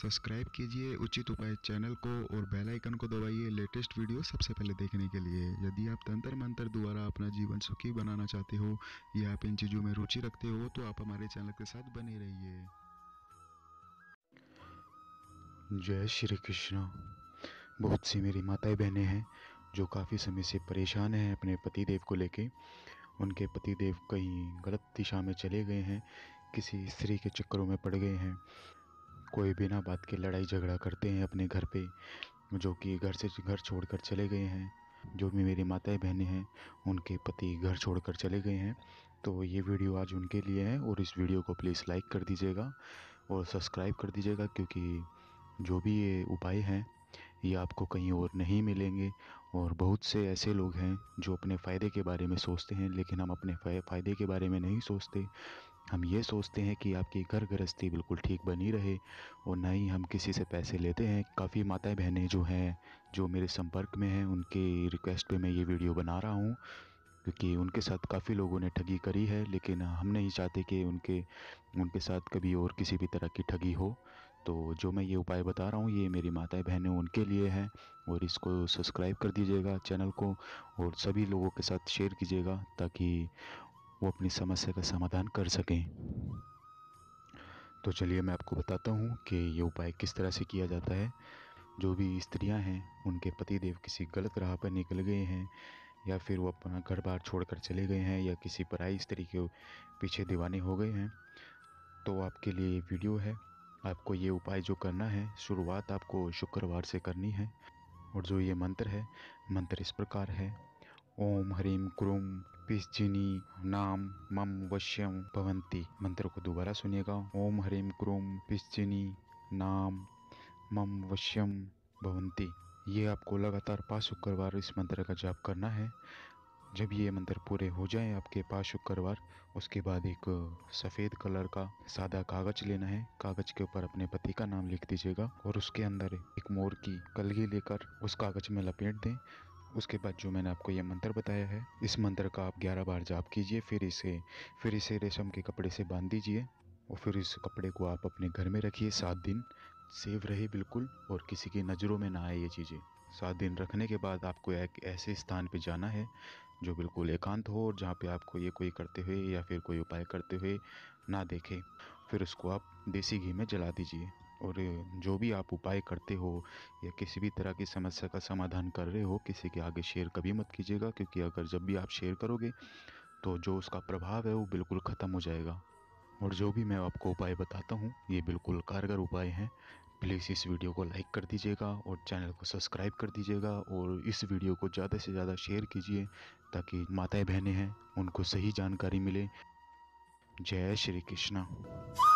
subscribe कीजिए उचित उपाय चैनल को और बेल आइकन को दबाइए लेटेस्ट वीडियो सबसे पहले देखने के लिए यदि आप तंत्र मंत्र द्वारा अपना जीवन सुखी बनाना चाहते हो या आप इन चीज़ों में रुचि रखते हो तो आप हमारे चैनल के साथ बने रहिए जय श्री कृष्ण बहुत सी मेरी माताएं बहनें हैं जो काफ़ी समय से परेशान हैं अपने पति देव को लेके उनके पति देव कहीं गलत दिशा में चले गए हैं किसी स्त्री के चक्करों में पड़ गए हैं कोई बिना बात के लड़ाई झगड़ा करते हैं अपने घर पे जो कि घर से घर छोड़कर चले गए हैं जो भी मेरी माताएं बहनें हैं उनके पति घर छोड़कर चले गए हैं तो ये वीडियो आज उनके लिए है और इस वीडियो को प्लीज़ लाइक कर दीजिएगा और सब्सक्राइब कर दीजिएगा क्योंकि जो भी ये उपाय हैं ये आपको कहीं और नहीं मिलेंगे और बहुत से ऐसे लोग हैं जो अपने फ़ायदे के बारे में सोचते हैं लेकिन हम अपने फ़ायदे के बारे में नहीं सोचते हम ये सोचते हैं कि आपकी घर गृहस्थी बिल्कुल ठीक बनी रहे और ना ही हम किसी से पैसे लेते हैं काफ़ी माताएं बहनें जो हैं जो मेरे संपर्क में हैं उनके रिक्वेस्ट पे मैं ये वीडियो बना रहा हूँ क्योंकि उनके साथ काफ़ी लोगों ने ठगी करी है लेकिन हम नहीं चाहते कि उनके उनके साथ कभी और किसी भी तरह की ठगी हो तो जो मैं ये उपाय बता रहा हूँ ये मेरी माताएं बहनें उनके लिए हैं और इसको सब्सक्राइब कर दीजिएगा चैनल को और सभी लोगों के साथ शेयर कीजिएगा ताकि वो अपनी समस्या का समाधान कर सकें तो चलिए मैं आपको बताता हूँ कि ये उपाय किस तरह से किया जाता है जो भी स्त्रियाँ हैं उनके पति देव किसी गलत राह पर निकल गए हैं या फिर वो अपना घर बार छोड़कर चले गए हैं या किसी पराई स्त्री के पीछे दीवाने हो गए हैं तो आपके लिए ये वीडियो है आपको ये उपाय जो करना है शुरुआत आपको शुक्रवार से करनी है और जो ये मंत्र है मंत्र इस प्रकार है ओम हरीम क्रूम पिश्चिनी नाम मम वश्यम भवंती मंत्र को दोबारा सुनिएगा ओम हरिम क्रोम पिश्चिनी नाम मम वश्यम भवंती ये आपको लगातार पाँच शुक्रवार इस मंत्र का जाप करना है जब ये मंत्र पूरे हो जाए आपके पास शुक्रवार उसके बाद एक सफ़ेद कलर का सादा कागज लेना है कागज के ऊपर अपने पति का नाम लिख दीजिएगा और उसके अंदर एक मोर की कलगी लेकर उस कागज में लपेट दें उसके बाद जो मैंने आपको ये मंत्र बताया है इस मंत्र का आप ग्यारह बार जाप कीजिए फिर इसे फिर इसे रेशम के कपड़े से बांध दीजिए और फिर इस कपड़े को आप अपने घर में रखिए सात दिन सेव रहे बिल्कुल और किसी की नज़रों में ना आए ये चीज़ें सात दिन रखने के बाद आपको एक ऐसे स्थान पे जाना है जो बिल्कुल एकांत हो और जहाँ पे आपको ये कोई करते हुए या फिर कोई उपाय करते हुए ना देखे फिर उसको आप देसी घी में जला दीजिए और जो भी आप उपाय करते हो या किसी भी तरह की समस्या का समाधान कर रहे हो किसी के आगे शेयर कभी मत कीजिएगा क्योंकि अगर जब भी आप शेयर करोगे तो जो उसका प्रभाव है वो बिल्कुल ख़त्म हो जाएगा और जो भी मैं आपको उपाय बताता हूँ ये बिल्कुल कारगर उपाय हैं प्लीज़ इस वीडियो को लाइक कर दीजिएगा और चैनल को सब्सक्राइब कर दीजिएगा और इस वीडियो को ज़्यादा से ज़्यादा शेयर कीजिए ताकि माताएं बहनें हैं उनको सही जानकारी मिले जय श्री कृष्णा